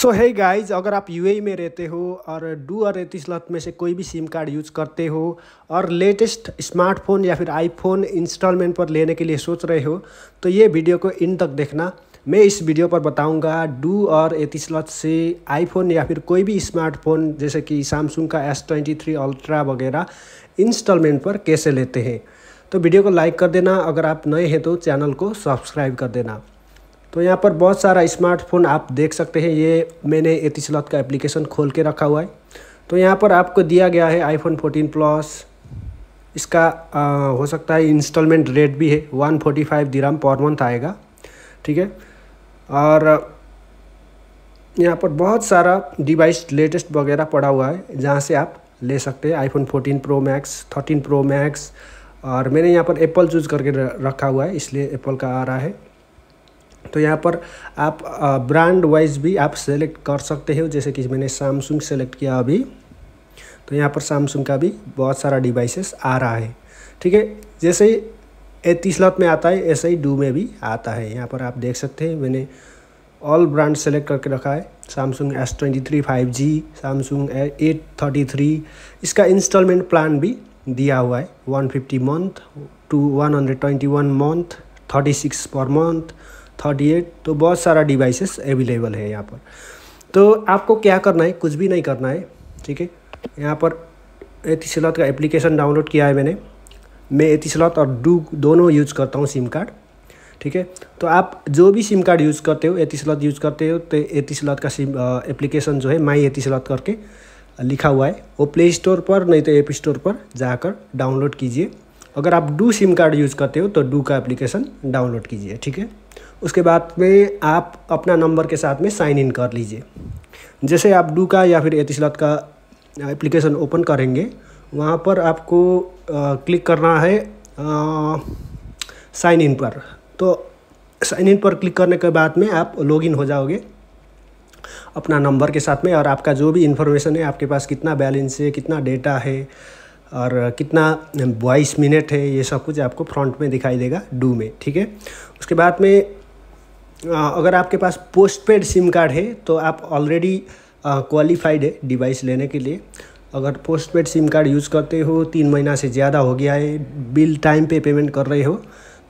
सो है गाइज अगर आप यूएई e में रहते हो और डू और रेतीस लत में से कोई भी सिम कार्ड यूज करते हो और लेटेस्ट स्मार्टफोन या फिर आईफोन इंस्टॉलमेंट पर लेने के लिए सोच रहे हो तो ये वीडियो को इन तक देखना मैं इस वीडियो पर बताऊंगा डू और एतीस लत से आईफोन या फिर कोई भी स्मार्टफोन जैसे कि सैमसंग का एस ट्वेंटी थ्री अल्ट्रा वगैरह इंस्टॉलमेंट पर कैसे लेते हैं तो वीडियो को लाइक कर देना अगर आप नए हैं तो चैनल को सब्सक्राइब कर देना तो यहाँ पर बहुत सारा स्मार्टफोन आप देख सकते हैं ये मैंने एतिसलॉत का एप्लीकेशन खोल के रखा हुआ है तो यहाँ पर आपको दिया गया है आईफोन 14 प्लस इसका आ, हो सकता है इंस्टॉलमेंट रेट भी है 145 forty five dirham per month आएगा ठीक है और यहाँ पर बहुत सारा डिवाइस लेटेस्ट वगैरह पड़ा हुआ है जहाँ से आप ले सकते हैं iPhone 14 pro max thirteen pro max और मैंने यहाँ पर एप्पल चूज़ करके रखा हुआ है इसलिए एप्पल का आ रहा है तो यहाँ पर आप ब्रांड वाइज भी आप सेलेक्ट कर सकते हो जैसे कि मैंने सैमसंग सेलेक्ट किया अभी तो यहाँ पर सैमसंग का भी बहुत सारा डिवाइसेस आ रहा है ठीक है जैसे ही तीस स्लॉट में आता है ऐसे ही डू में भी आता है यहाँ पर आप देख सकते हैं मैंने ऑल ब्रांड सेलेक्ट करके रखा है Samsung S twenty three five G Samsung A thirty three इसका इंस्टॉलमेंट प्लान भी दिया हुआ है one fifty month to one hundred twenty one month thirty six per month thirty eight तो बहुत सारा डिवाइसेस अवेलेबल है यहाँ पर तो आपको क्या करना है कुछ भी नहीं करना है ठीक है यहाँ पर एथिसलॉट का एप्लीकेशन डाउनलोड किया है मैंने मैं एथिसलॉट और डू दोनों यूज करता हूँ सिम कार्ड ठीक है तो आप जो भी सिम कार्ड यूज़ करते हो एथिसलॉट यूज़ करते हो तो एथिसलॉट का सिम एप्लीकेशन जो है माई एथिसलॉट करके लिखा हुआ है वो प्ले स्टोर पर नहीं तो ऐप स्टोर पर जाकर डाउनलोड कीजिए अगर आप डू सिम कार्ड यूज़ करते हो तो डू का एप्लीकेशन डाउनलोड कीजिए ठीक है उसके बाद में आप अपना नंबर के साथ में साइन इन कर लीजिए जैसे आप डू का या फिर एतिसलत का एप्लीकेशन ओपन करेंगे वहाँ पर आपको आ, क्लिक करना है साइन इन पर तो साइन इन पर क्लिक करने के बाद में आप लॉगिन हो जाओगे अपना नंबर के साथ में और आपका जो भी इन्फॉर्मेशन है आपके पास कितना बैलेंस है कितना डेटा है और कितना वॉइस मिनट है ये सब कुछ आपको फ्रंट में दिखाई देगा डू में ठीक है उसके बाद में अगर आपके पास पोस्ट पेड सिम कार्ड है तो आप ऑलरेडी क्वालिफाइड है डिवाइस लेने के लिए अगर postpaid SIM card use करते हो तीन महीना से ज़्यादा हो गया है बिल टाइम पे पेमेंट कर रहे हो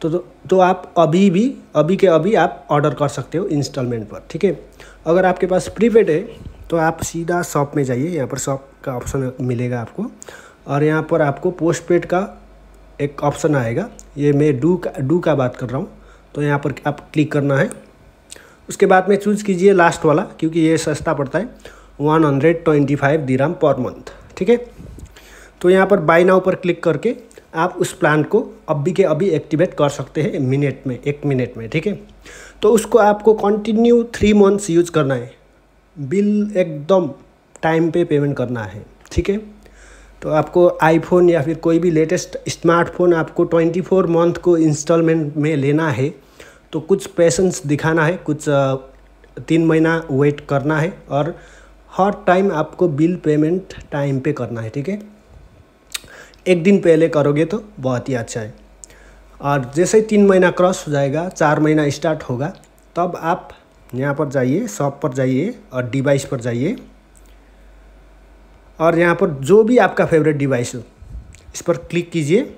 तो, तो तो, आप अभी भी अभी के अभी आप ऑर्डर कर सकते हो इंस्टॉलमेंट पर ठीक है अगर आपके पास प्रीपेड है तो आप सीधा शॉप में जाइए यहाँ पर शॉप का ऑप्शन मिलेगा आपको और यहाँ पर आपको पोस्ट पेड का एक ऑप्शन आएगा ये मैं डू का डू का बात कर रहा हूँ तो यहाँ पर आप क्लिक करना है उसके बाद में चूज़ कीजिए लास्ट वाला क्योंकि ये सस्ता पड़ता है one hundred twenty five dirham per month ठीक है तो यहाँ पर बाई नाउ पर क्लिक करके आप उस प्लान को अभी के अभी एक्टिवेट कर सकते हैं मिनट में एक मिनट में ठीक है तो उसको आपको कंटिन्यू थ्री मंथ्स यूज करना है बिल एकदम टाइम पे पेमेंट करना है ठीक है तो आपको आईफोन या फिर कोई भी लेटेस्ट स्मार्टफोन आपको 24 मंथ को इंस्टॉलमेंट में लेना है तो कुछ पेशेंस दिखाना है कुछ तीन महीना वेट करना है और हर टाइम आपको बिल पेमेंट टाइम पे करना है ठीक है एक दिन पहले करोगे तो बहुत ही अच्छा है और जैसे तीन महीना क्रॉस हो जाएगा चार महीना स्टार्ट होगा तब आप यहाँ पर जाइए शॉप पर जाइए और डिवाइस पर जाइए और यहाँ पर जो भी आपका फेवरेट डिवाइस हो इस पर क्लिक कीजिए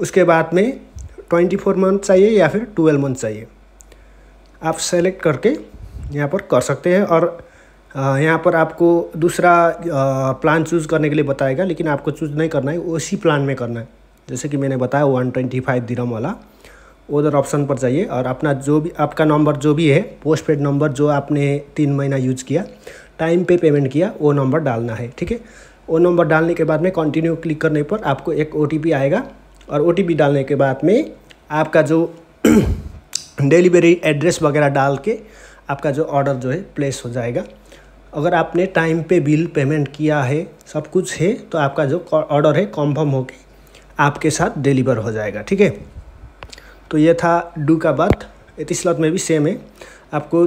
उसके बाद में ट्वेंटी फोर मंथ चाहिए या फिर ट्वेल्व मंथ चाहिए आप सेलेक्ट करके यहाँ पर कर सकते हैं और यहाँ पर आपको दूसरा प्लान चूज़ करने के लिए बताएगा लेकिन आपको चूज़ नहीं करना है उसी प्लान में करना है जैसे कि मैंने बताया वन ट्वेंटी फाइव दिरम वाला उधर ऑप्शन पर जाइए और अपना जो भी आपका नंबर जो भी है पोस्ट पेड नंबर जो आपने तीन महीना यूज किया टाइम पे पेमेंट किया वो नंबर डालना है ठीक है वो नंबर डालने के बाद में कंटिन्यू क्लिक करने पर आपको एक ओ आएगा और ओ डालने के बाद में आपका जो डिलीवरी एड्रेस वगैरह डाल के आपका जो ऑर्डर जो है प्लेस हो जाएगा अगर आपने टाइम पे बिल पेमेंट किया है सब कुछ है तो आपका जो ऑर्डर है कॉन्फर्म होके आपके साथ डिलीवर हो जाएगा ठीक है तो ये था डू का बात इतिसलत में भी सेम है आपको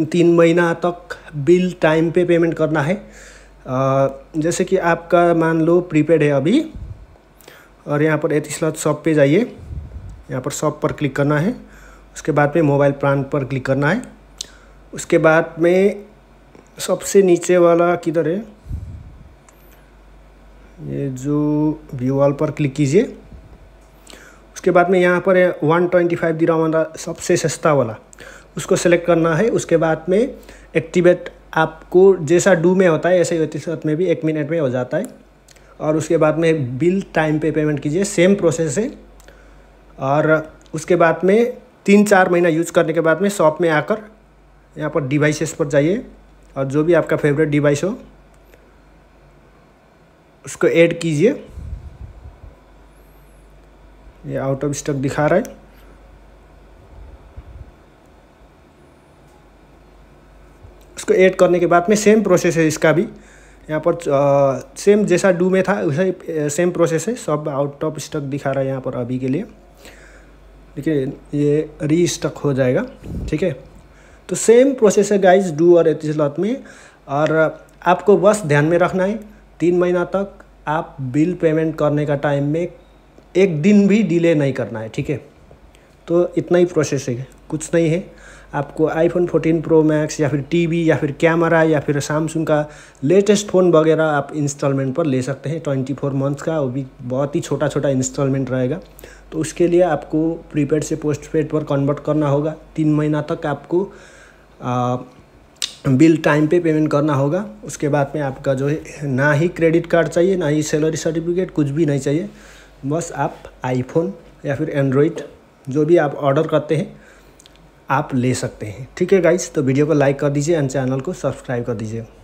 तीन महीना तक बिल टाइम पे पेमेंट करना है जैसे कि आपका मान लो प्रीपेड है अभी और यहाँ पर एथी स्लॉट शॉप पे जाइए यहाँ पर शॉप पर क्लिक करना है उसके बाद में मोबाइल प्लान पर क्लिक करना है उसके बाद में सबसे नीचे वाला किधर है ये जो व्यू वॉल पर क्लिक कीजिए उसके बाद में यहाँ पर वन ट्वेंटी फाइव दिराम सबसे सस्ता वाला उसको सेलेक्ट करना है उसके बाद में एक्टिवेट आपको जैसा डू में होता है ऐसे ही होती में भी एक मिनट में हो जाता है और उसके बाद में बिल टाइम पे पेमेंट कीजिए सेम प्रोसेस है और उसके बाद में तीन चार महीना यूज करने के बाद में शॉप में आकर यहाँ पर डिवाइसेस पर जाइए और जो भी आपका फेवरेट डिवाइस हो उसको ऐड कीजिए ये आउट ऑफ स्टॉक दिखा रहा है उसको ऐड करने के बाद में सेम प्रोसेस है इसका भी यहाँ पर सेम जैसा डू में था वैसा सेम प्रोसेस है सब आउट ऑफ स्टॉक दिखा रहा है यहाँ पर अभी के लिए देखिए ये री स्टक हो जाएगा ठीक है तो सेम प्रोसेस है गाइज डू और एथिसलॉट में और आपको बस ध्यान में रखना है तीन महीना तक आप बिल पेमेंट करने का टाइम में एक दिन भी डिले नहीं करना है ठीक है तो इतना ही प्रोसेस है कुछ नहीं है आपको आईफोन फोर्टीन प्रो मैक्स या फिर टीवी या फिर कैमरा या फिर सैमसंग का लेटेस्ट फ़ोन वगैरह आप इंस्टॉलमेंट पर ले सकते हैं ट्वेंटी फोर मंथ्स का वो भी बहुत ही छोटा छोटा इंस्टॉलमेंट रहेगा तो उसके लिए आपको प्रीपेड से पोस्ट पेड पर कन्वर्ट करना होगा तीन महीना तक आपको आ, बिल टाइम पे पेमेंट करना होगा उसके बाद में आपका जो है ना ही क्रेडिट कार्ड चाहिए ना ही सैलरी सर्टिफिकेट कुछ भी नहीं चाहिए बस आप आईफोन या फिर एंड्रॉइड जो भी आप ऑर्डर करते हैं आप ले सकते हैं ठीक है गाइज तो वीडियो को लाइक कर दीजिए एंड चैनल को सब्सक्राइब कर दीजिए